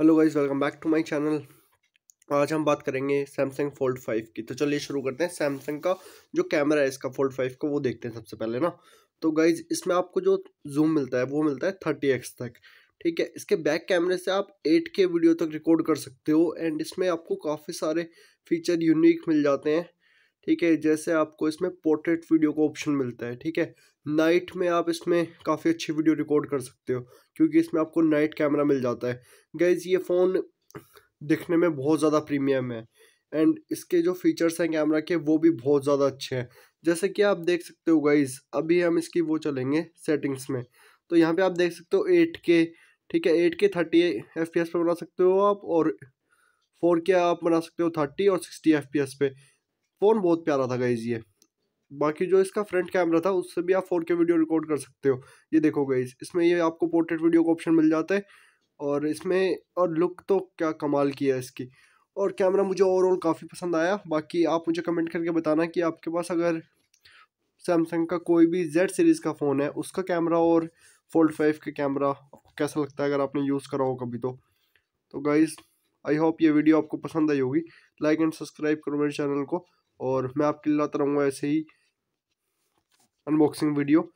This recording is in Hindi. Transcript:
hello guys welcome back to my channel आज हम बात करेंगे सैमसंग फोल्ड फाइव की तो चलिए शुरू करते हैं सैमसंग का जो कैमरा है इसका फोल्ड फाइव का वो देखते हैं सबसे पहले ना तो गाइज इसमें आपको जो जूम मिलता है वो मिलता है थर्टी एक्स तक ठीक है इसके बैक कैमरे से आप एट के वीडियो तक रिकॉर्ड कर सकते हो एंड इसमें आपको काफ़ी सारे फीचर यूनिक मिल जाते हैं ठीक है जैसे आपको इसमें पोर्ट्रेट वीडियो का ऑप्शन मिलता है ठीक है नाइट में आप इसमें काफ़ी अच्छी वीडियो रिकॉर्ड कर सकते हो क्योंकि इसमें आपको नाइट कैमरा मिल जाता है गैज़ ये फ़ोन दिखने में बहुत ज़्यादा प्रीमियम है एंड इसके जो फीचर्स हैं कैमरा के वो भी बहुत ज़्यादा अच्छे हैं जैसे कि आप देख सकते हो गाइज अभी हम इसकी वो चलेंगे सेटिंग्स में तो यहाँ पे आप देख सकते हो एट के ठीक है एट के थर्टी एफ पी एस पे बना सकते हो आप और फोर के आप बना सकते हो थर्टी और सिक्सटी एफ पी एस पे फ़ोन बहुत प्यारा था गाइज़ ये बाकी जो इसका फ्रंट कैमरा था उससे भी आप फोर के वीडियो रिकॉर्ड कर सकते हो ये देखो गाइज़ इसमें ये आपको पोर्ट्रेट वीडियो का ऑप्शन मिल जाता है और इसमें और लुक तो क्या कमाल की है इसकी और कैमरा मुझे ओवरऑल काफ़ी पसंद आया बाकी आप मुझे कमेंट करके बताना कि आपके पास अगर सैमसंग का कोई भी जेड सीरीज़ का फ़ोन है उसका कैमरा और फोल्ड फाइव का कैमरा आपको कैसा लगता है अगर आपने यूज़ करा हो कभी तो तो गाइज़ आई होप ये वीडियो आपको पसंद आई होगी लाइक एंड सब्सक्राइब करो मेरे चैनल को और मैं आपके लिए लाता रहूँगा ऐसे ही अनबॉक्सिंग वीडियो